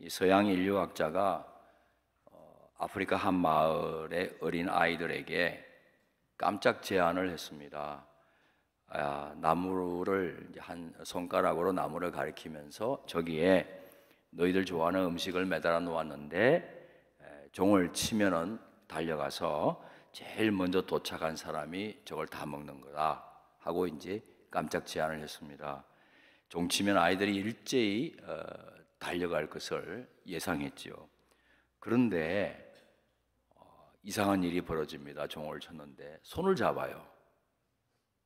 이 서양 인류학자가 어, 아프리카 한 마을의 어린 아이들에게 깜짝 제안을 했습니다. 아, 나무를 한 손가락으로 나무를 가리키면서 저기에 너희들 좋아하는 음식을 매달아 놓았는데 종을 치면은 달려가서 제일 먼저 도착한 사람이 저걸 다 먹는 거다 하고 이제 깜짝 제안을 했습니다. 종 치면 아이들이 일제히 어, 달려갈 것을 예상했지요. 그런데 어, 이상한 일이 벌어집니다. 종을 쳤는데 손을 잡아요.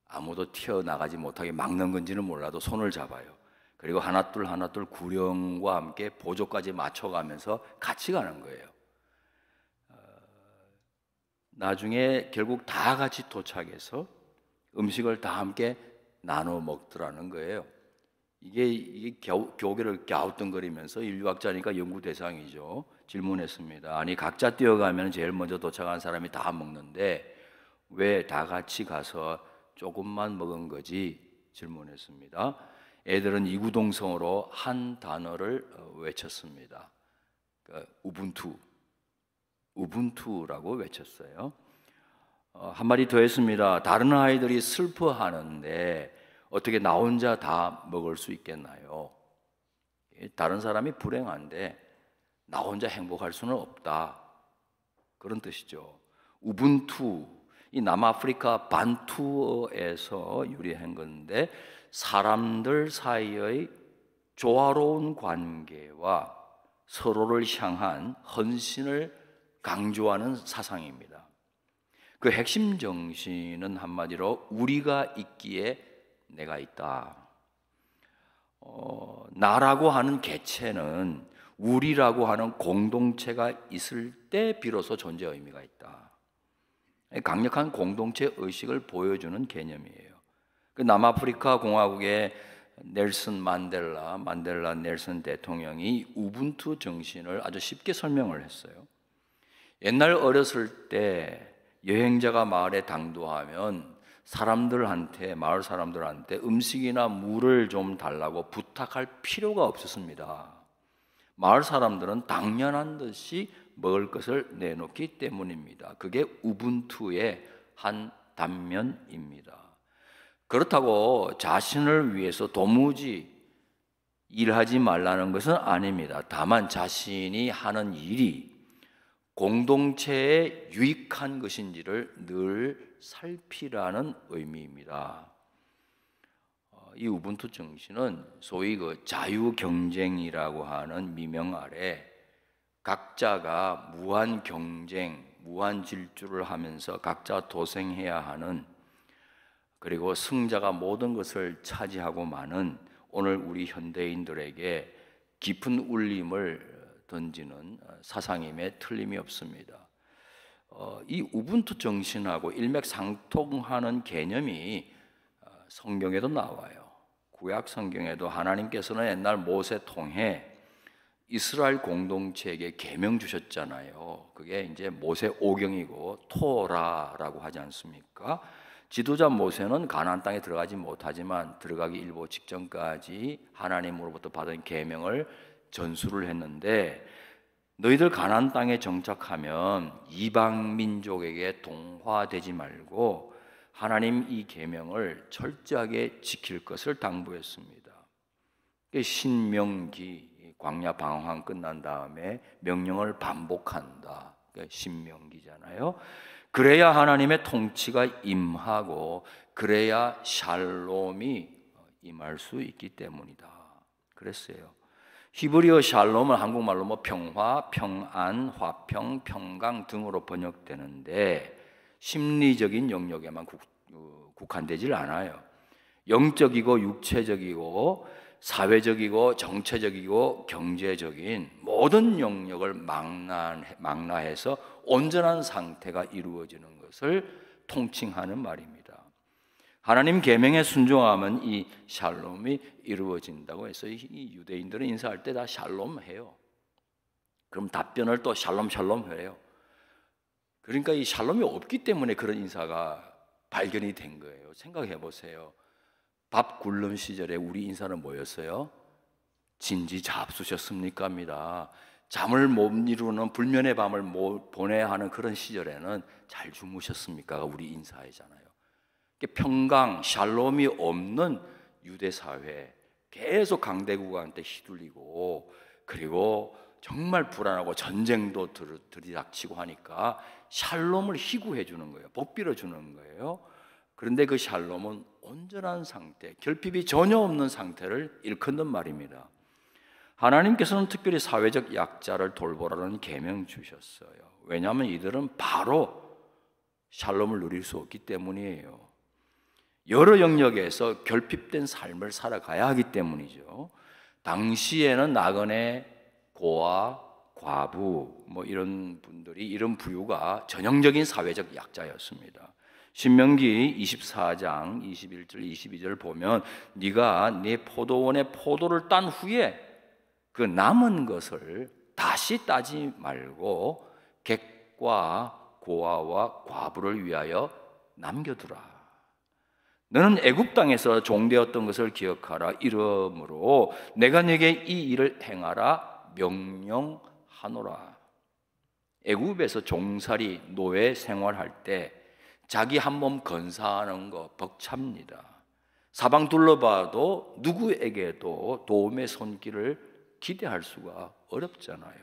아무도 튀어나가지 못하게 막는 건지는 몰라도 손을 잡아요. 그리고 하나 둘 하나 둘 구령과 함께 보조까지 맞춰가면서 같이 가는 거예요. 어, 나중에 결국 다 같이 도착해서 음식을 다 함께 나눠 먹더라는 거예요. 이게, 이게 겨, 교계를 갸우뚱거리면서 인류학자니까 연구 대상이죠. 질문했습니다. 아니 각자 뛰어가면 제일 먼저 도착한 사람이 다 먹는데 왜 다 같이 가서 조금만 먹은 거지? 질문했습니다. 애들은 이구동성으로 한 단어를 어, 외쳤습니다. 그러니까 우분투, 우분투라고 외쳤어요. 어, 한 마디 더 했습니다. 다른 아이들이 슬퍼하는데 어떻게 나 혼자 다 먹을 수 있겠나요? 다른 사람이 불행한데 나 혼자 행복할 수는 없다. 그런 뜻이죠. 우분투, 이 남아프리카 반투어에서 유래한 건데 사람들 사이의 조화로운 관계와 서로를 향한 헌신을 강조하는 사상입니다. 그 핵심 정신은 한마디로 우리가 있기에 내가 있다. 어, 나라고 하는 개체는 우리라고 하는 공동체가 있을 때 비로소 존재 의미가 있다. 강력한 공동체 의식을 보여주는 개념이에요. 그 남아프리카 공화국의 넬슨 만델라, 만델라 넬슨 대통령이 우분투 정신을 아주 쉽게 설명을 했어요. 옛날 어렸을 때 여행자가 마을에 당도하면 사람들한테 마을 사람들한테 음식이나 물을 좀 달라고 부탁할 필요가 없었습니다. 마을 사람들은 당연한 듯이 먹을 것을 내놓기 때문입니다. 그게 우분투의 한 단면입니다. 그렇다고 자신을 위해서 도무지 일하지 말라는 것은 아닙니다. 다만 자신이 하는 일이 공동체에 유익한 것인지를 늘 살피라는 의미입니다. 어, 이 우분투 정신은 소위 그 자유 경쟁이라고 하는 미명 아래 각자가 무한 경쟁, 무한 질주를 하면서 각자 도생해야 하는 그리고 승자가 모든 것을 차지하고 많은 오늘 우리 현대인들에게 깊은 울림을 던지는 사상임에 틀림이 없습니다. 어, 이 우분투 정신하고 일맥상통하는 개념이 어, 성경에도 나와요. 구약 성경에도 하나님께서는 옛날 모세 통해 이스라엘 공동체에게 계명 주셨잖아요. 그게 이제 모세 오경이고 토라라고 하지 않습니까? 지도자 모세는 가나안 땅에 들어가지 못하지만 들어가기 일보 직전까지 하나님으로부터 받은 계명을 전수를 했는데 너희들 가나안 땅에 정착하면 이방 민족에게 동화되지 말고 하나님 이 계명을 철저하게 지킬 것을 당부했습니다. 그 신명기 광야 방황 끝난 다음에 명령을 반복한다. 그 신명기잖아요. 그래야 하나님의 통치가 임하고 그래야 샬롬이 임할 수 있기 때문이다. 그랬어요. 히브리어 샬롬은 한국말로 뭐 평화, 평안, 화평, 평강 등으로 번역되는데 심리적인 영역에만 국, 어, 한되질 않아요. 영적이고 육체적이고 사회적이고 정체적이고 경제적인 모든 영역을 망라해서 온전한 상태가 이루어지는 것을 통칭하는 말입니다. 하나님 계명에 순종하면 이 샬롬이 이루어진다고 해서 이 유대인들은 인사할 때 다 샬롬 해요. 그럼 답변을 또 샬롬 샬롬 해요. 그러니까 이 샬롬이 없기 때문에 그런 인사가 발견이 된 거예요. 생각해 보세요. 밥 굴름 시절에 우리 인사는 뭐였어요? 진지 잡수셨습니까입니다. 잠을 못 이루는 불면의 밤을 보내 하는 그런 시절에는 잘 주무셨습니까가 우리 인사이잖아요. 평강, 샬롬이 없는 유대 사회 계속 강대국한테 휘둘리고 그리고 정말 불안하고 전쟁도 들이닥치고 하니까 샬롬을 희구해 주는 거예요. 복비로 주는 거예요. 그런데 그 샬롬은 온전한 상태, 결핍이 전혀 없는 상태를 일컫는 말입니다. 하나님께서는 특별히 사회적 약자를 돌보라는 계명 주셨어요. 왜냐하면 이들은 바로 샬롬을 누릴 수 없기 때문이에요. 여러 영역에서 결핍된 삶을 살아가야 하기 때문이죠. 당시에는 나그네, 고아, 과부 뭐 이런 분들이 이런 부류가 전형적인 사회적 약자였습니다. 신명기 24장 21절 22절 보면 네가 네 포도원에 포도를 딴 후에 그 남은 것을 다시 따지 말고 객과 고아와 과부를 위하여 남겨두라. 너는 애굽 땅에서 종되었던 것을 기억하라. 이러므로 내가 네게 이 일을 행하라 명령하노라. 애굽에서 종살이 노예 생활할 때 자기 한 몸 건사하는 거 벅찹니다. 사방 둘러봐도 누구에게도 도움의 손길을 기대할 수가 어렵잖아요.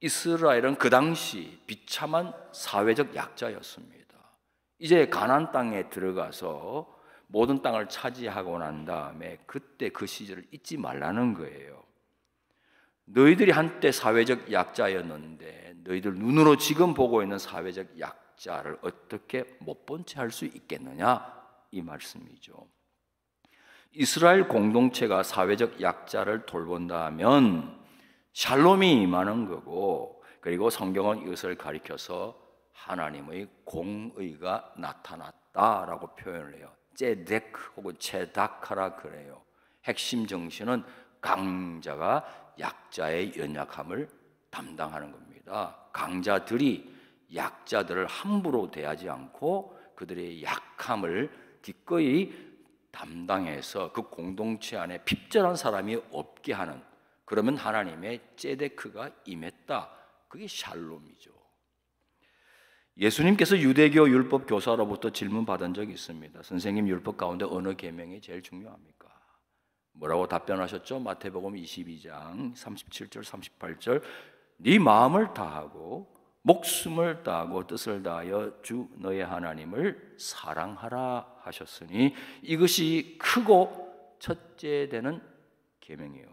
이스라엘은 그 당시 비참한 사회적 약자였습니다. 이제 가난 땅에 들어가서 모든 땅을 차지하고 난 다음에 그때 그 시절을 잊지 말라는 거예요. 너희들이 한때 사회적 약자였는데 너희들 눈으로 지금 보고 있는 사회적 약자를 어떻게 못 본 채 할 수 있겠느냐 이 말씀이죠. 이스라엘 공동체가 사회적 약자를 돌본다면 샬롬이 임하는 거고 그리고 성경은 이것을 가리켜서 하나님의 공의가 나타났다라고 표현을 해요. 제데크 혹은 체다카라 그래요. 핵심 정신은 강자가 약자의 연약함을 담당하는 겁니다. 강자들이 약자들을 함부로 대하지 않고 그들의 약함을 기꺼이 담당해서 그 공동체 안에 핍절한 사람이 없게 하는 그러면 하나님의 제데크가 임했다. 그게 샬롬이죠. 예수님께서 유대교 율법 교사로부터 질문 받은 적이 있습니다. 선생님 율법 가운데 어느 계명이 제일 중요합니까? 뭐라고 답변하셨죠? 마태복음 22장 37절 38절 네 마음을 다하고 목숨을 다하고 뜻을 다하여 주 너의 하나님을 사랑하라 하셨으니 이것이 크고 첫째 되는 계명이요.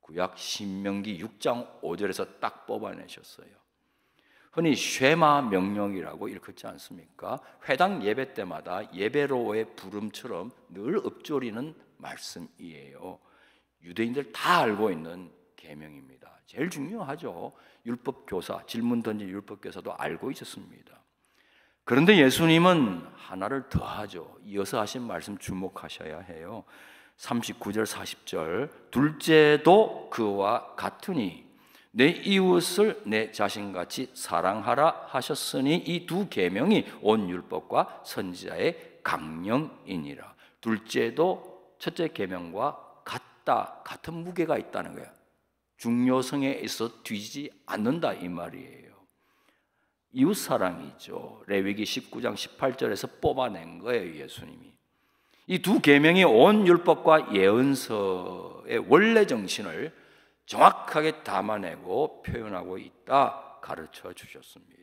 구약 신명기 6장 5절에서 딱 뽑아내셨어요. 흔히 쉐마 명령이라고 일컫지 않습니까? 회당 예배 때마다 예배로의 부름처럼 늘 읊조리는 말씀이에요. 유대인들 다 알고 있는 계명입니다. 제일 중요하죠. 율법 교사 질문 던진 율법 교사도 알고 있었습니다. 그런데 예수님은 하나를 더하죠. 이어서 하신 말씀 주목하셔야 해요. 39절 40절 둘째도 그와 같으니 내 이웃을 내 자신같이 사랑하라 하셨으니 이 두 계명이 온 율법과 선지자의 강령이니라. 둘째도 첫째 계명과 같다. 같은 무게가 있다는 거야. 중요성에 있어 뒤지 않는다 이 말이에요. 이웃 사랑이죠. 레위기 19장 18절에서 뽑아낸 거예요, 예수님이. 이 두 계명이 온 율법과 예언서의 원래 정신을 정확하게 담아내고 표현하고 있다 가르쳐 주셨습니다.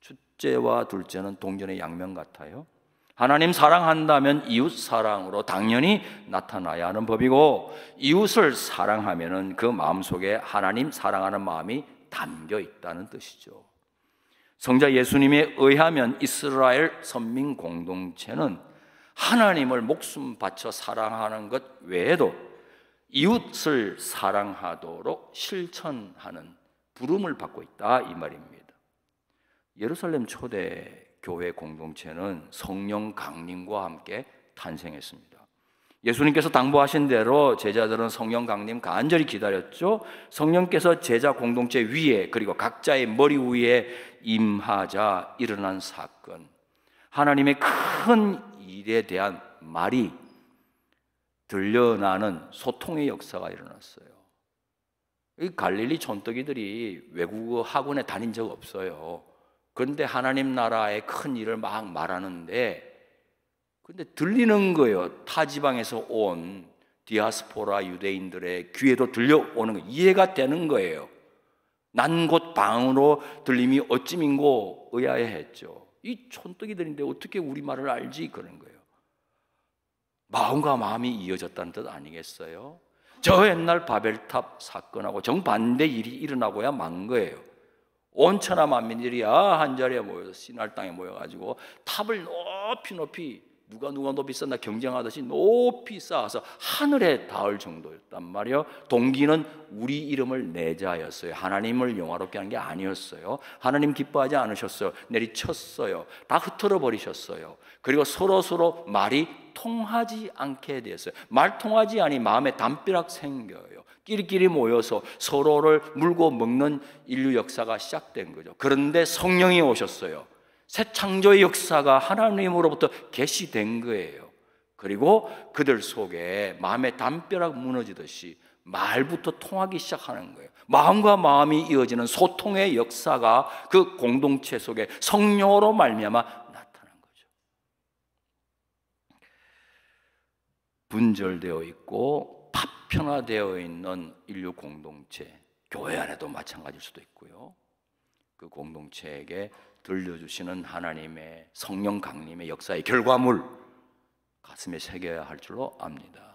첫째와 둘째는 동전의 양면 같아요. 하나님 사랑한다면 이웃 사랑으로 당연히 나타나야 하는 법이고 이웃을 사랑하면은 그 마음속에 하나님 사랑하는 마음이 담겨 있다는 뜻이죠. 성자 예수님에 의하면 이스라엘 선민 공동체는 하나님을 목숨 바쳐 사랑하는 것 외에도 이웃을 사랑하도록 실천하는 부름을 받고 있다 이 말입니다. 예루살렘 초대 교회 공동체는 성령 강림과 함께 탄생했습니다. 예수님께서 당부하신 대로 제자들은 성령 강림 간절히 기다렸죠. 성령께서 제자 공동체 위에 그리고 각자의 머리 위에 임하자 일어난 사건. 하나님의 큰 일에 대한 말이 들려나는 소통의 역사가 일어났어요. 이 갈릴리 전떡이들이 외국어 학원에 다닌 적 없어요. 그데 하나님 나라의 큰 일을 막 말하는데, 근데 들리는 거예요. 타 지방에서 온 디아스포라 유대인들의 귀에도 들려오는 거 이해가 되는 거예요. 난곧 방으로 들림이 어찌민고 의아해했죠. 이 촌떡이들인데 어떻게 우리 말을 알지 그런 거예요. 마음과 마음이 이어졌다는 뜻 아니겠어요? 저 옛날 바벨탑 사건하고 정반대 일이 일어나고야 만 거예요. 온천하 만민들이 아, 한 자리에 모여서 신할 땅에 모여가지고 탑을 높이 높이 누가 누가 높이 쌓나 경쟁하듯이 높이 쌓아서 하늘에 닿을 정도였단 말이요. 동기는 우리 이름을 내자였어요. 하나님을 영화롭게 하는 게 아니었어요. 하나님 기뻐하지 않으셨어요. 내리쳤어요. 다 흐트러 버리셨어요. 그리고 서로 서로 말이 통하지 않게 되었어요. 말 통하지 않니 마음에 담벼락 생겨요. 끼리끼리 모여서 서로를 물고 먹는 인류 역사가 시작된 거죠. 그런데 성령이 오셨어요. 새 창조의 역사가 하나님으로부터 개시된 거예요. 그리고 그들 속에 마음의 담벼락 무너지듯이 말부터 통하기 시작하는 거예요. 마음과 마음이 이어지는 소통의 역사가 그 공동체 속에 성령으로 말미암아 나타난 거죠. 분절되어 있고 파편화되어 있는 인류 공동체, 교회 안에도 마찬가지일 수도 있고요. 그 공동체에게 들려주시는 하나님의 성령 강림의 역사의 결과물 가슴에 새겨야 할 줄로 압니다.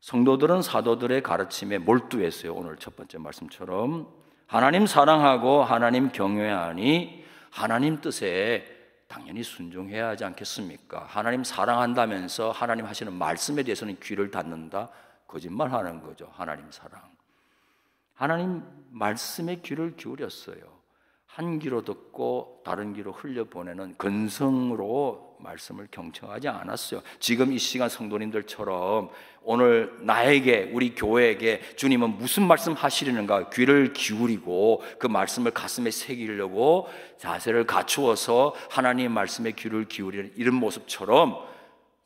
성도들은 사도들의 가르침에 몰두했어요. 오늘 첫 번째 말씀처럼 하나님 사랑하고 하나님 경외하니 하나님 뜻에 당연히 순종해야 하지 않겠습니까? 하나님 사랑한다면서 하나님 하시는 말씀에 대해서는 귀를 닫는다. 거짓말하는 거죠. 하나님 사랑. 하나님 말씀에 귀를 기울였어요. 한 귀로 듣고 다른 귀로 흘려보내는 근성으로 말씀을 경청하지 않았어요. 지금 이 시간 성도님들처럼 오늘 나에게 우리 교회에게 주님은 무슨 말씀 하시려는가 귀를 기울이고 그 말씀을 가슴에 새기려고 자세를 갖추어서 하나님 말씀에 귀를 기울이는 이런 모습처럼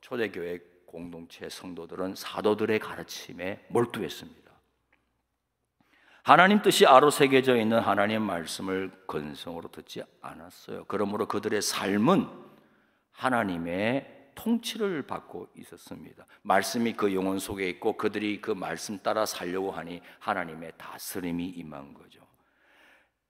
초대교회 공동체 성도들은 사도들의 가르침에 몰두했습니다. 하나님 뜻이 아로 새겨져 있는 하나님의 말씀을 건성으로 듣지 않았어요. 그러므로 그들의 삶은 하나님의 통치를 받고 있었습니다. 말씀이 그 영혼 속에 있고 그들이 그 말씀 따라 살려고 하니 하나님의 다스림이 임한 거죠.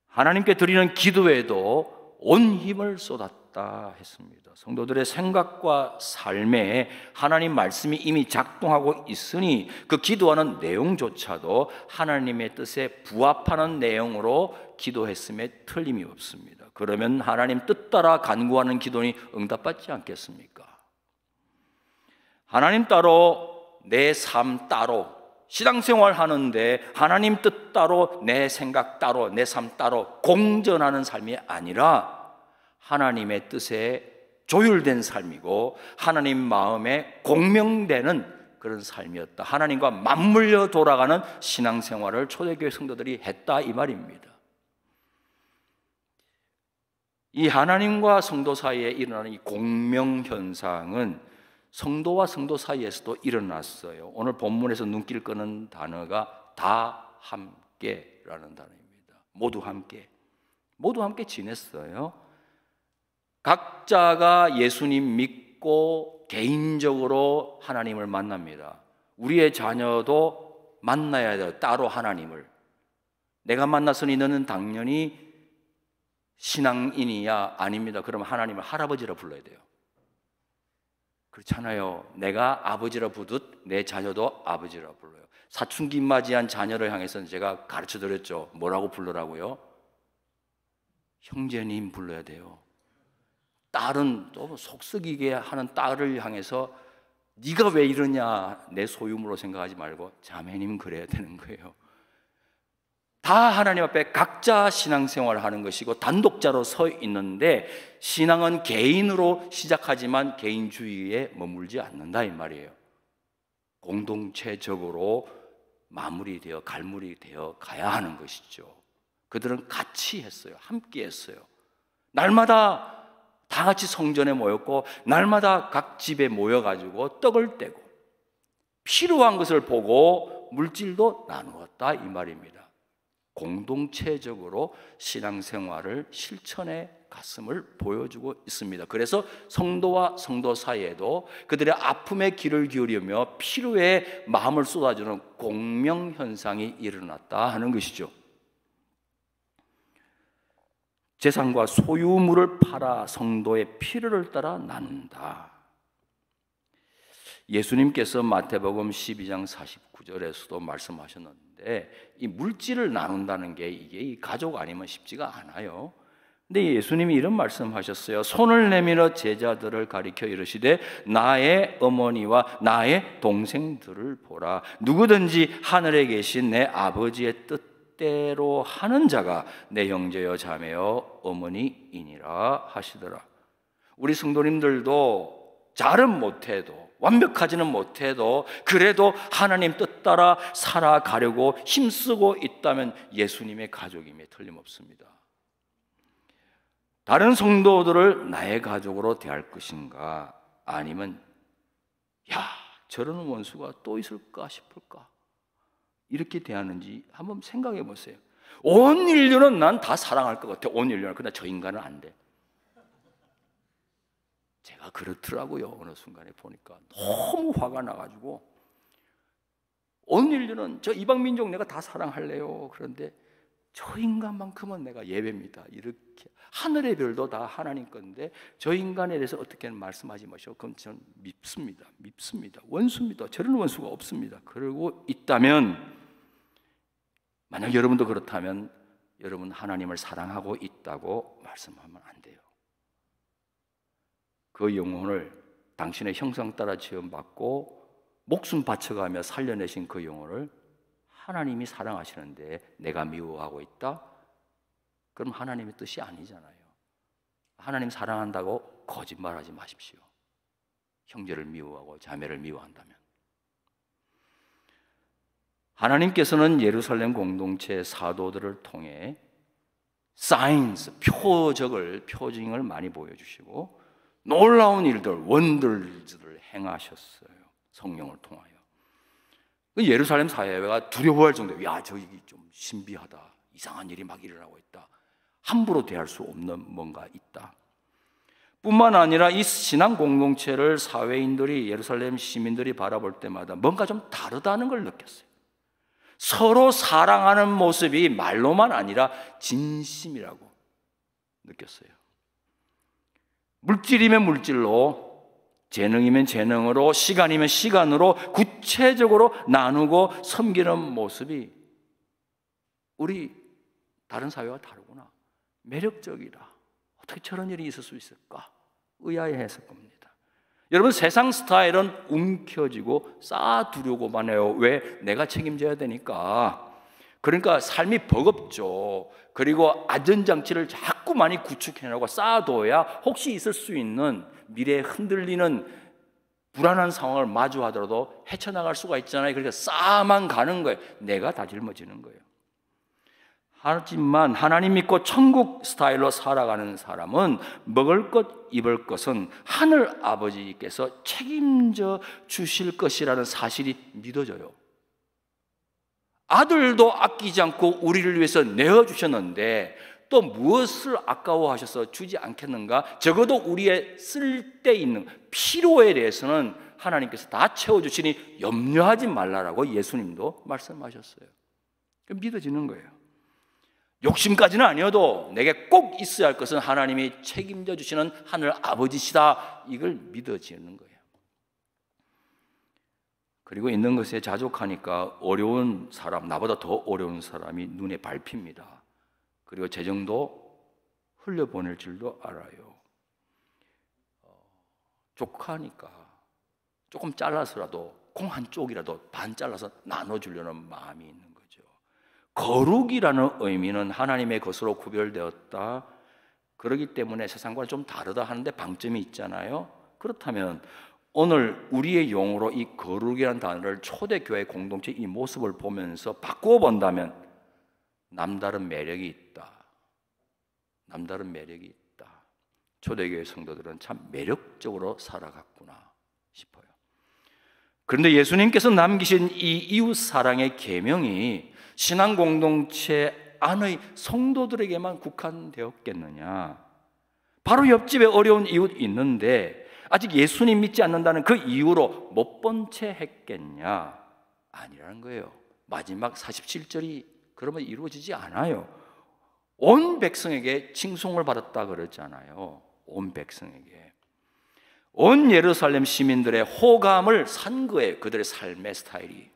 하나님께 드리는 기도에도 온 힘을 쏟았다 했습니다. 성도들의 생각과 삶에 하나님 말씀이 이미 작동하고 있으니 그 기도하는 내용조차도 하나님의 뜻에 부합하는 내용으로 기도했음에 틀림이 없습니다. 그러면 하나님 뜻 따라 간구하는 기도니 응답받지 않겠습니까? 하나님 따로 내 삶 따로 신앙생활 하는데 하나님 뜻 따로 내 생각 따로 내 삶 따로 공전하는 삶이 아니라 하나님의 뜻에 조율된 삶이고 하나님 마음에 공명되는 그런 삶이었다. 하나님과 맞물려 돌아가는 신앙생활을 초대교회 성도들이 했다 이 말입니다. 이 하나님과 성도 사이에 일어나는 이 공명 현상은 성도와 성도 사이에서도 일어났어요. 오늘 본문에서 눈길 끄는 단어가 다 함께라는 단어입니다. 모두 함께. 모두 함께 지냈어요. 각자가 예수님 믿고 개인적으로 하나님을 만납니다. 우리의 자녀도 만나야 돼요. 따로 하나님을. 내가 만났으니 너는 당연히 신앙인이야 아닙니다. 그러면 하나님을 할아버지라 불러야 돼요. 그렇잖아요. 내가 아버지라 부듯 내 자녀도 아버지라 불러요. 사춘기 맞이한 자녀를 향해서는 제가 가르쳐 드렸죠. 뭐라고 불러라고요? 형제님 불러야 돼요. 딸은 너무 속쓰기게 하는 딸을 향해서 네가 왜 이러냐 내 소유물로 생각하지 말고 자매님 그래야 되는 거예요. 다 하나님 앞에 각자 신앙생활을 하는 것이고 단독자로 서 있는데 신앙은 개인으로 시작하지만 개인주의에 머물지 않는다 이 말이에요. 공동체적으로 마무리되어 갈무리되어 가야 하는 것이죠. 그들은 같이 했어요. 함께 했어요. 날마다 다 같이 성전에 모였고 날마다 각 집에 모여 가지고 떡을 떼고 필요한 것을 보고 물질도 나누었다 이 말입니다. 공동체적으로 신앙생활을 실천해 갔음을 보여주고 있습니다. 그래서 성도와 성도 사이에도 그들의 아픔에 귀를 기울이며 필요에 마음을 쏟아주는 공명 현상이 일어났다 하는 것이죠. 재산과 소유물을 팔아 성도의 필요를 따라 나눈다. 예수님께서 마태복음 12장 49절에서도 말씀하셨는데 있는데 이 물질을 나눈다는 게 이게 이 가족 아니면 쉽지가 않아요. 근데 예수님이 이런 말씀하셨어요. 손을 내밀어 제자들을 가리켜 이르시되 나의 어머니와 나의 동생들을 보라. 누구든지 하늘에 계신 내 아버지의 뜻대로 하는 자가 내 형제여 자매여 어머니이니라 하시더라. 우리 성도님들도 잘은 못해도 완벽하지는 못해도 그래도 하나님 뜻 따라 살아가려고 힘쓰고 있다면 예수님의 가족임에 틀림없습니다. 다른 성도들을 나의 가족으로 대할 것인가 아니면 야저러 원수가 또 있을까 싶을까 이렇게 대하는지 한번 생각해 보세요. 온 인류는 난 다 사랑할 것 같아. 온 인류는. 그러나 저 인간은 안 돼. 제가 그렇더라고요. 어느 순간에 보니까 너무 화가 나가지고 어느 일들은 저 이방 민족 내가 다 사랑할래요. 그런데 저 인간만큼은 내가 예배입니다. 이렇게 하늘의 별도 다 하나님 건데 저 인간에 대해서 어떻게는 말씀하지 마시오. 그럼 전 밉습니다. 밉습니다. 원수입니다. 저런 원수가 없습니다. 그리고 있다면 만약 여러분도 그렇다면 여러분 하나님을 사랑하고 있다고 말씀하면 안그 영혼을 당신의 형상 따라 지음받고 목숨 바쳐가며 살려내신 그 영혼을 하나님이 사랑하시는데 내가 미워하고 있다? 그럼 하나님의 뜻이 아니잖아요. 하나님 사랑한다고 거짓말하지 마십시오. 형제를 미워하고 자매를 미워한다면. 하나님께서는 예루살렘 공동체 사도들을 통해 사인스, 표적을, 표징을 많이 보여주시고 놀라운 일들, 원들들을 행하셨어요. 성령을 통하여. 그 예루살렘 사회가 두려워할 정도예 야, 저기 좀 신비하다. 이상한 일이 막 일어나고 있다. 함부로 대할 수 없는 뭔가 있다. 뿐만 아니라 이 신앙 공동체를 사회인들이 예루살렘 시민들이 바라볼 때마다 뭔가 좀 다르다는 걸 느꼈어요. 서로 사랑하는 모습이 말로만 아니라 진심이라고 느꼈어요. 물질이면 물질로, 재능이면 재능으로, 시간이면 시간으로 구체적으로 나누고 섬기는 모습이 우리 다른 사회와 다르구나. 매력적이다. 어떻게 저런 일이 있을 수 있을까? 의아해 했을 겁니다. 여러분 세상 스타일은 움켜지고 쌓아두려고만 해요. 왜? 내가 책임져야 되니까. 그러니까 삶이 버겁죠. 그리고 안전장치를 자꾸 많이 구축해놓고 쌓아둬야 혹시 있을 수 있는 미래에 흔들리는 불안한 상황을 마주하더라도 헤쳐나갈 수가 있잖아요. 그러니까 쌓아만 가는 거예요. 내가 다 짊어지는 거예요. 하지만 하나님 믿고 천국 스타일로 살아가는 사람은 먹을 것, 입을 것은 하늘 아버지께서 책임져 주실 것이라는 사실이 믿어져요. 아들도 아끼지 않고 우리를 위해서 내어 주셨는데 또 무엇을 아까워하셔서 주지 않겠는가? 적어도 우리의 쓸데 있는 필요에 대해서는 하나님께서 다 채워 주시니 염려하지 말라라고 예수님도 말씀하셨어요. 믿어지는 거예요. 욕심까지는 아니어도 내게 꼭 있어야 할 것은 하나님이 책임져 주시는 하늘 아버지시다. 이걸 믿어지는 거예요. 그리고 있는 것에 자족하니까 어려운 사람, 나보다 더 어려운 사람이 눈에 밟힙니다. 그리고 재정도 흘려보낼 줄도 알아요. 어, 족하니까 조금 잘라서라도 콩 한 쪽이라도 반 잘라서 나눠주려는 마음이 있는 거죠. 거룩이라는 의미는 하나님의 것으로 구별되었다. 그러기 때문에 세상과 좀 다르다 하는데 방점이 있잖아요. 그렇다면 오늘 우리의 용어로 이 거룩이라는 단어를 초대교회 공동체 이 모습을 보면서 바꾸어 본다면 남다른 매력이 있다. 남다른 매력이 있다. 초대교회 성도들은 참 매력적으로 살아갔구나 싶어요. 그런데 예수님께서 남기신 이 이웃 사랑의 계명이 신앙 공동체 안의 성도들에게만 국한되었겠느냐? 바로 옆집에 어려운 이웃 있는데 아직 예수님 믿지 않는다는 그 이유로 못 본 채 했겠냐? 아니라는 거예요. 마지막 47절이 그러면 이루어지지 않아요. 온 백성에게 칭송을 받았다 그랬잖아요. 온 백성에게. 온 예루살렘 시민들의 호감을 산 거예요. 그들의 삶의 스타일이.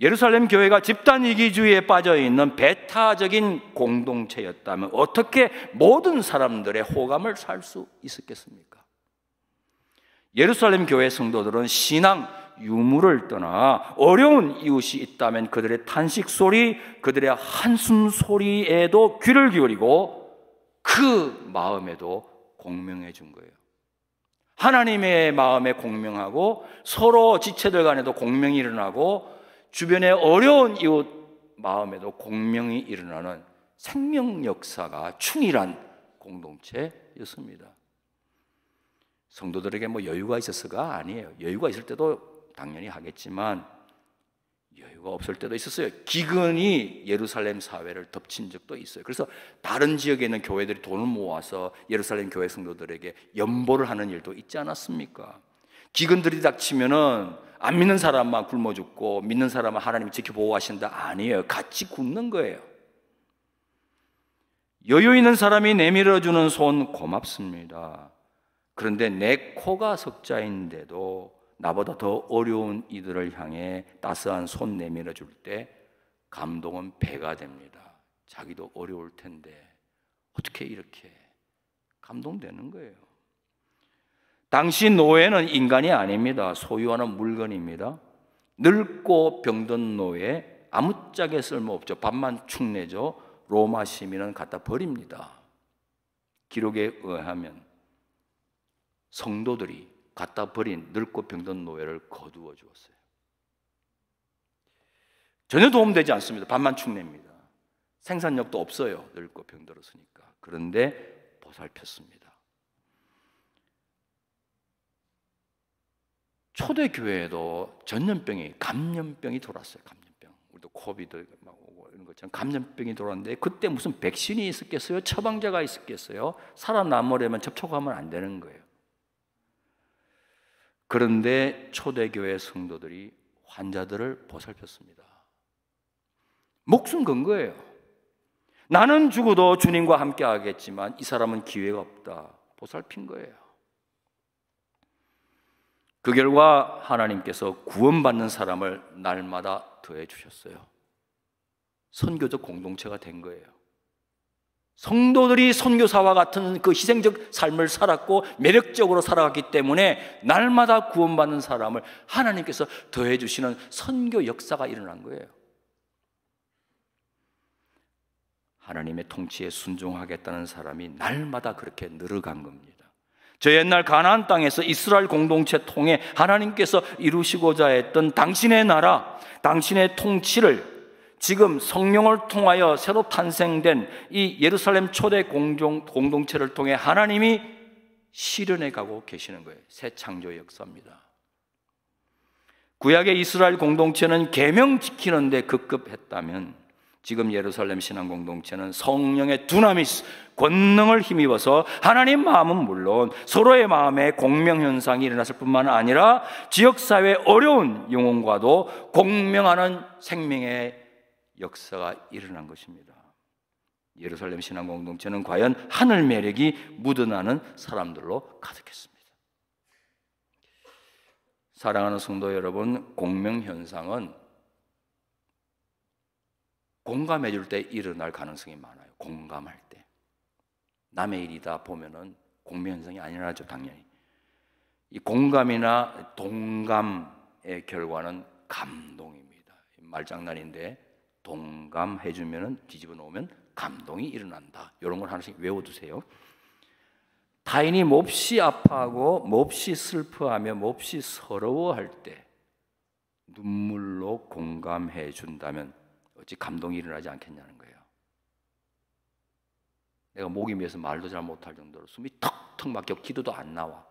예루살렘 교회가 집단 이기주의에 빠져 있는 배타적인 공동체였다면 어떻게 모든 사람들의 호감을 살 수 있었겠습니까? 예루살렘 교회 성도들은 신앙 유무를 떠나 어려운 이웃이 있다면 그들의 탄식 소리, 그들의 한숨 소리에도 귀를 기울이고 그 마음에도 공명해 준 거예요. 하나님의 마음에 공명하고 서로 지체들 간에도 공명이 일어나고 주변의 어려운 이웃 마음에도 공명이 일어나는 생명 역사가 충일한 공동체였습니다. 성도들에게 뭐 여유가 있었어가 아니에요. 여유가 있을 때도 당연히 하겠지만 여유가 없을 때도 있었어요. 기근이 예루살렘 사회를 덮친 적도 있어요. 그래서 다른 지역에 있는 교회들이 돈을 모아서 예루살렘 교회 성도들에게 연보를 하는 일도 있지 않았습니까? 기근들이 닥치면은 안 믿는 사람만 굶어 죽고 믿는 사람은 하나님 지켜 보호하신다 아니에요. 같이 굶는 거예요. 여유 있는 사람이 내밀어 주는 손 고맙습니다. 그런데 내 코가 석자인데도 나보다 더 어려운 이들을 향해 따스한 손 내밀어 줄 때 감동은 배가 됩니다. 자기도 어려울 텐데 어떻게 이렇게 감동되는 거예요. 당시 노예는 인간이 아닙니다. 소유하는 물건입니다. 늙고 병든 노예 아무짝에 쓸모없죠. 밥만 축내죠. 로마 시민은 갖다 버립니다. 기록에 의하면 성도들이 갖다 버린 늙고 병든 노예를 거두어 주었어요. 전혀 도움되지 않습니다. 밥만 축냅니다. 생산력도 없어요. 늙고 병들었으니까. 그런데 보살폈습니다. 초대 교회에도 전염병이 감염병이 돌았어요. 감염병. 우리도 코비드 막 오고 이런 것처럼 감염병이 돌았는데 그때 무슨 백신이 있었겠어요? 처방제가 있었겠어요? 살아남으려면 접촉하면 안 되는 거예요. 그런데 초대교회 성도들이 환자들을 보살폈습니다. 목숨 건 거예요. 나는 죽어도 주님과 함께 하겠지만 이 사람은 기회가 없다. 보살핀 거예요. 그 결과 하나님께서 구원받는 사람을 날마다 더해 주셨어요. 선교적 공동체가 된 거예요. 성도들이 선교사와 같은 그 희생적 삶을 살았고 매력적으로 살아갔기 때문에 날마다 구원받는 사람을 하나님께서 더해 주시는 선교 역사가 일어난 거예요. 하나님의 통치에 순종하겠다는 사람이 날마다 그렇게 늘어간 겁니다. 저 옛날 가나안 땅에서 이스라엘 공동체 통해 하나님께서 이루시고자 했던 당신의 나라, 당신의 통치를 지금 성령을 통하여 새로 탄생된 이 예루살렘 초대 공동, 공동체를 통해 하나님이 실현해 가고 계시는 거예요. 새창조 역사입니다. 구약의 이스라엘 공동체는 계명 지키는데 급급했다면 지금 예루살렘 신앙 공동체는 성령의 두나미스 권능을 힘입어서 하나님 마음은 물론 서로의 마음에 공명 현상이 일어났을 뿐만 아니라 지역 사회의 어려운 영혼과도 공명하는 생명의 역사가 일어난 것입니다. 예루살렘 신앙 공동체는 과연 하늘 매력이 묻어나는 사람들로 가득했습니다. 사랑하는 성도 여러분, 공명 현상은 공감해 줄 때 일어날 가능성이 많아요. 공감할 때. 남의 일이다 보면은 공명 현상이 아니라죠, 당연히. 이 공감이나 동감의 결과는 감동입니다. 말장난인데 동감해 주면 뒤집어 놓으면 감동이 일어난다. 이런 걸 하나씩 외워두세요. 타인이 몹시 아파하고 몹시 슬퍼하며 몹시 서러워할 때 눈물로 공감해 준다면 어찌 감동이 일어나지 않겠냐는 거예요. 내가 목이 메서 말도 잘 못할 정도로 숨이 턱턱 막혀 기도도 안 나와.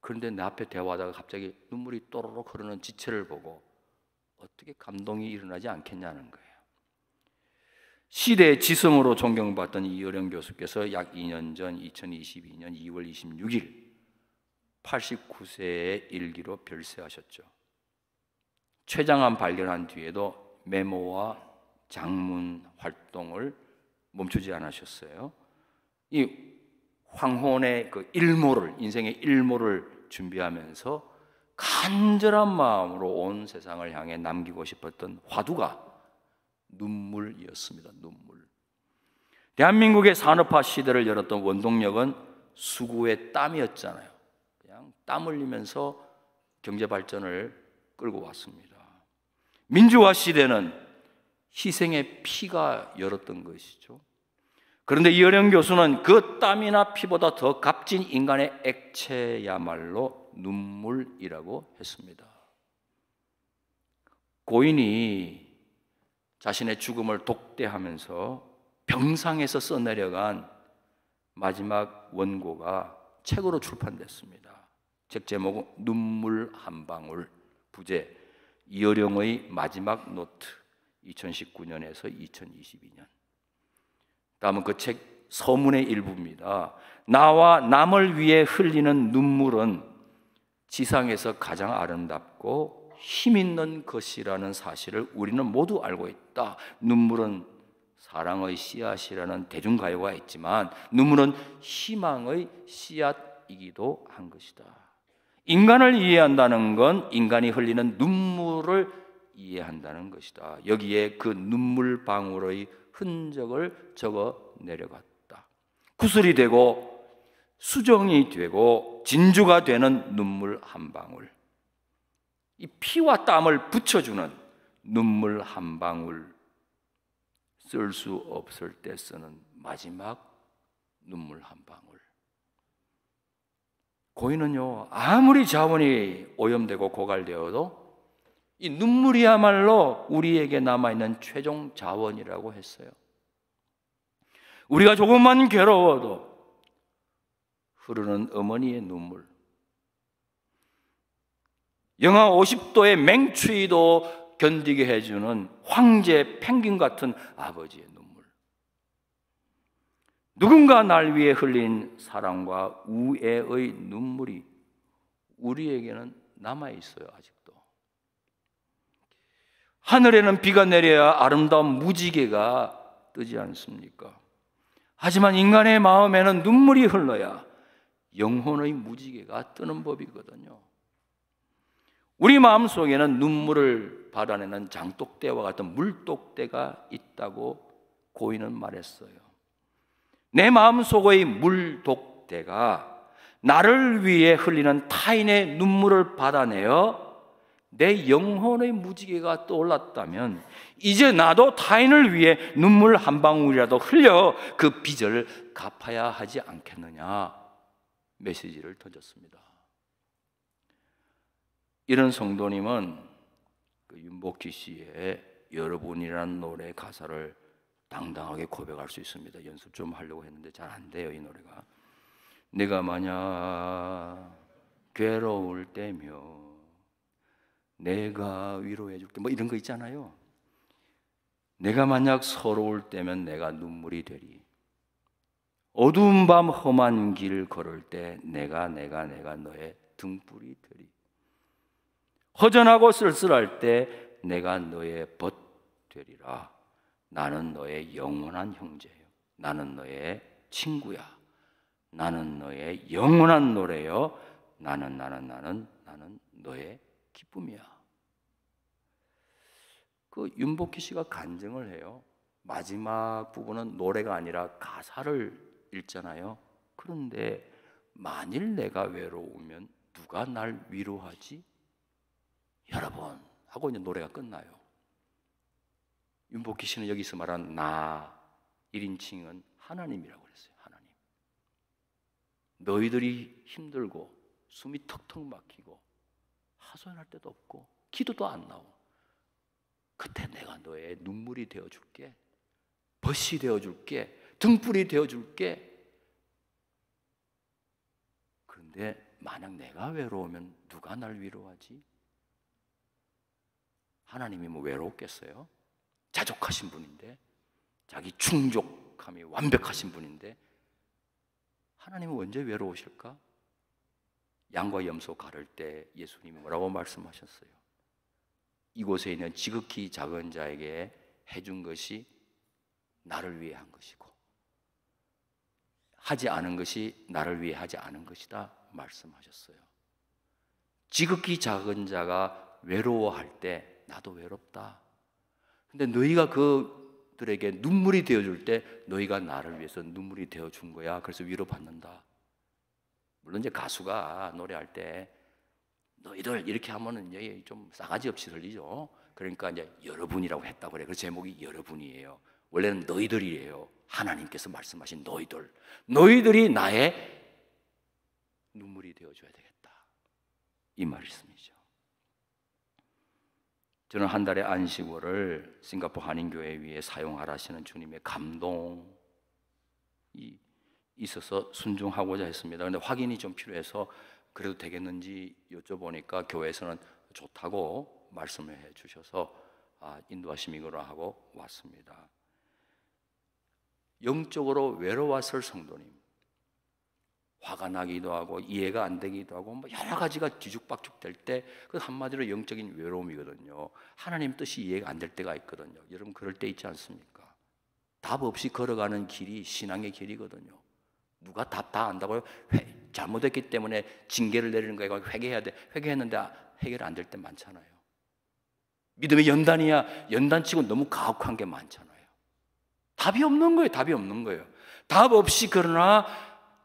그런데 내 앞에 대화하다가 갑자기 눈물이 또르륵 흐르는 지체를 보고 어떻게 감동이 일어나지 않겠냐는 거예요. 시대의 지성으로 존경받던 이어령 교수께서 약 2년 전 2022년 2월 26일 89세의 일기로 별세하셨죠. 췌장암 발견한 뒤에도 메모와 장문 활동을 멈추지 않으셨어요. 이 황혼의 그 일모를 인생의 일모를 준비하면서 간절한 마음으로 온 세상을 향해 남기고 싶었던 화두가 눈물이었습니다. 눈물. 대한민국의 산업화 시대를 열었던 원동력은 수구의 땀이었잖아요. 그냥 땀 흘리면서 경제 발전을 끌고 왔습니다. 민주화 시대는 희생의 피가 열었던 것이죠. 그런데 이어령 교수는 그 땀이나 피보다 더 값진 인간의 액체야말로 눈물이라고 했습니다. 고인이 자신의 죽음을 독대하면서 병상에서 써내려간 마지막 원고가 책으로 출판됐습니다. 책 제목은 눈물 한 방울 부제 이어령의 마지막 노트 2019년에서 2022년. 다음은 그 책 서문의 일부입니다. 나와 남을 위해 흘리는 눈물은 지상에서 가장 아름답고 힘 있는 것이라는 사실을 우리는 모두 알고 있다. 눈물은 사랑의 씨앗이라는 대중가요가 있지만 눈물은 희망의 씨앗이기도 한 것이다. 인간을 이해한다는 건 인간이 흘리는 눈물을 이해한다는 것이다. 여기에 그 눈물 방울의 흔적을 적어 내려갔다. 구슬이 되고 수정이 되고 진주가 되는 눈물 한 방울. 이 피와 땀을 붙여주는 눈물 한 방울. 쓸 수 없을 때 쓰는 마지막 눈물 한 방울. 고인은요, 아무리 자원이 오염되고 고갈되어도 이 눈물이야말로 우리에게 남아있는 최종 자원이라고 했어요. 우리가 조금만 괴로워도 흐르는 어머니의 눈물. 영하 50도의 맹추위도 견디게 해주는 황제 펭귄 같은 아버지의 눈물. 누군가 날 위해 흘린 사랑과 우애의 눈물이 우리에게는 남아 있어요, 아직도. 하늘에는 비가 내려야 아름다운 무지개가 뜨지 않습니까? 하지만 인간의 마음에는 눈물이 흘러야 영혼의 무지개가 뜨는 법이거든요. 우리 마음 속에는 눈물을 받아내는 장독대와 같은 물독대가 있다고 고인은 말했어요. 내 마음 속의 물독대가 나를 위해 흘리는 타인의 눈물을 받아내어 내 영혼의 무지개가 떠올랐다면 이제 나도 타인을 위해 눈물 한 방울이라도 흘려 그 빚을 갚아야 하지 않겠느냐 메시지를 던졌습니다. 이런 성도님은 그 윤복지 씨의 여러분이라 노래 가사를 당당하게 고백할 수 있습니다. 연습 좀 하려고 했는데 잘 안 돼요, 이 노래가. 내가 만약 괴로울 때면 내가 위로해 줄게. 뭐 이런 거 있잖아요. 내가 만약 서러울 때면 내가 눈물이 되리. 어두운 밤 험한 길 걸을 때 내가 내가 내가 너의 등불이 되리. 허전하고 쓸쓸할 때 내가 너의 벗 되리라. 나는 너의 영원한 형제요. 나는 너의 친구야. 나는 너의 영원한 노래요. 나는 나는 나는 나는 너의 기쁨이야. 그 윤복희 씨가 간증을 해요. 마지막 부분은 노래가 아니라 가사를 읽잖아요. 그런데 만일 내가 외로우면 누가 날 위로하지? 여러분 하고 이제 노래가 끝나요. 윤복희 씨는 여기서 말한 나 1인칭은 하나님이라고 그랬어요. 하나님. 너희들이 힘들고 숨이 턱턱 막히고 하소연할 데도 없고 기도도 안 나오고 그때 내가 너의 눈물이 되어 줄게. 벗이 되어 줄게. 등불이 되어 줄게. 그런데 만약 내가 외로우면 누가 날 위로하지? 하나님이 뭐 외롭겠어요? 자족하신 분인데 자기 충족함이 완벽하신 분인데 하나님은 언제 외로우실까? 양과 염소 가를 때 예수님이 뭐라고 말씀하셨어요? 이곳에 있는 지극히 작은 자에게 해준 것이 나를 위해 한 것이고 하지 않은 것이 나를 위해 하지 않은 것이다 말씀하셨어요. 지극히 작은 자가 외로워할 때 나도 외롭다. 근데 너희가 그들에게 눈물이 되어 줄때 너희가 나를 위해서 눈물이 되어 준 거야. 그래서 위로받는다. 물론 이제 가수가 노래할 때 너희들 이렇게 하면은 좀 싸가지 없이 들리죠. 그러니까 이제 여러분이라고 했다 그래. 그 제목이 여러분이에요. 원래는 너희들이에요. 하나님께서 말씀하신 너희들, 너희들이 나의 눈물이 되어줘야 되겠다. 이 말씀이죠. 저는 한 달에 안식월을 싱가포르 한인교회 위에 사용하라시는 주님의 감동이 있어서 순종하고자 했습니다. 근데 확인이 좀 필요해서 그래도 되겠는지 여쭤보니까 교회에서는 좋다고 말씀을 해 주셔서 아, 인도하심이구나 하고 왔습니다. 영적으로 외로웠을 성도님. 화가 나기도 하고 이해가 안 되기도 하고 뭐 여러 가지가 뒤죽박죽 될때 그 한마디로 영적인 외로움이거든요. 하나님 뜻이 이해가 안 될 때가 있거든요. 여러분 그럴 때 있지 않습니까? 답 없이 걸어가는 길이 신앙의 길이거든요. 누가 답 다 안다고요? 회, 잘못했기 때문에 징계를 내리는 거예요. 회개해야 돼. 회개했는데 아, 해결 안될 때 많잖아요. 믿음의 연단이야. 연단치고 너무 가혹한 게 많잖아요. 답이 없는 거예요. 답이 없는 거예요. 답 없이 그러나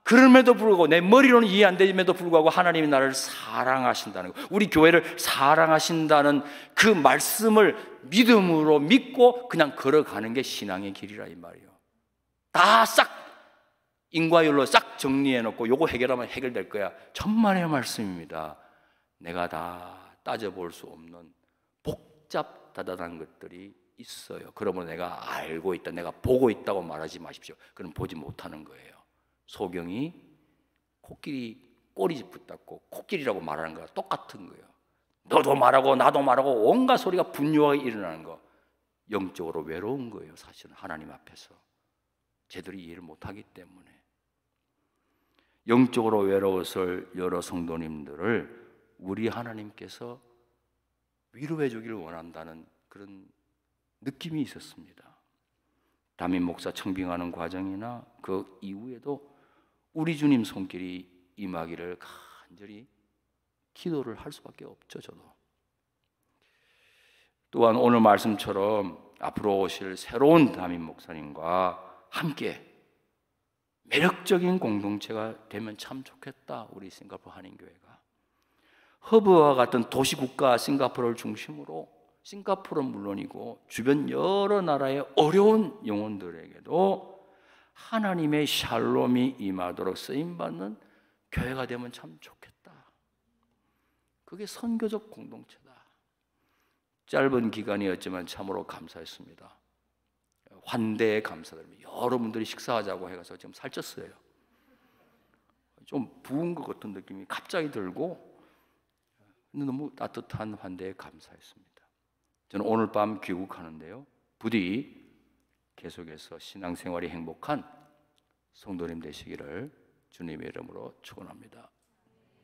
그럼에도 불구하고 내 머리로는 이해 안 되임에도 불구하고 하나님이 나를 사랑하신다는 거. 우리 교회를 사랑하신다는 그 말씀을 믿음으로 믿고 그냥 걸어가는 게 신앙의 길이라 이 말이에요. 다 싹 인과율로 싹 정리해 놓고 요거 해결하면 해결될 거야. 천만의 말씀입니다. 내가 다 따져볼 수 없는 복잡다단한 것들이 있어요. 그러므로 내가 알고 있다, 내가 보고 있다고 말하지 마십시오. 그럼 보지 못하는 거예요. 소경이 코끼리 꼬리 붙잡고 코끼리라고 말하는 거랑 똑같은 거예요. 너도 말하고 나도 말하고 온갖 소리가 분유하게 일어나는 거. 영적으로 외로운 거예요. 사실은 하나님 앞에서 제대로 이해를 못하기 때문에 영적으로 외로웠을 여러 성도님들을 우리 하나님께서 위로해 주기를 원한다는 그런 느낌이 있었습니다. 담임 목사 청빙하는 과정이나 그 이후에도 우리 주님 손길이 임하기를 간절히 기도를 할 수밖에 없죠, 저도. 또한 오늘 말씀처럼 앞으로 오실 새로운 담임 목사님과 함께 매력적인 공동체가 되면 참 좋겠다, 우리 싱가포르 한인교회가. 허브와 같은 도시국가 싱가포르를 중심으로 싱가포르는 물론이고 주변 여러 나라의 어려운 영혼들에게도 하나님의 샬롬이 임하도록 쓰임 받는 교회가 되면 참 좋겠다. 그게 선교적 공동체다. 짧은 기간이었지만 참으로 감사했습니다. 환대에 감사드립니다. 여러분들이 식사하자고 해서 지금 살쪘어요. 좀 부은 것 같은 느낌이 갑자기 들고 너무 따뜻한 환대에 감사했습니다. 저는 오늘 밤 귀국하는데요. 부디 계속해서 신앙생활이 행복한 성도님 되시기를 주님의 이름으로 축원합니다.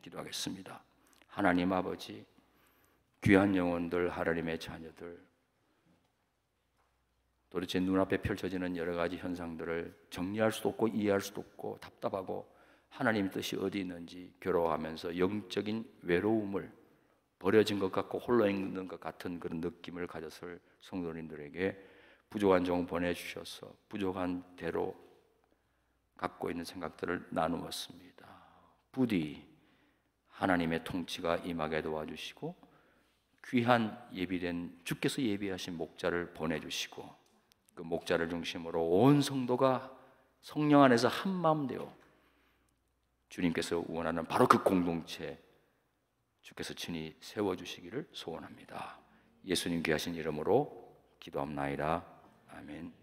기도하겠습니다. 하나님 아버지 귀한 영혼들 하나님의 자녀들 도대체 눈앞에 펼쳐지는 여러 가지 현상들을 정리할 수도 없고 이해할 수도 없고 답답하고 하나님 뜻이 어디 있는지 괴로워하면서 영적인 외로움을 버려진 것 같고 홀로 있는 것 같은 그런 느낌을 가졌을 성도님들에게 부족한 종 보내주셔서 부족한 대로 갖고 있는 생각들을 나누었습니다. 부디 하나님의 통치가 임하게 도와주시고 귀한 예비된 주께서 예비하신 목자를 보내주시고 그 목자를 중심으로 온 성도가 성령 안에서 한 마음 되어 주님께서 원하는 바로 그 공동체 주께서 친히 세워주시기를 소원합니다. 예수님 귀하신 이름으로 기도합나이다. 아멘.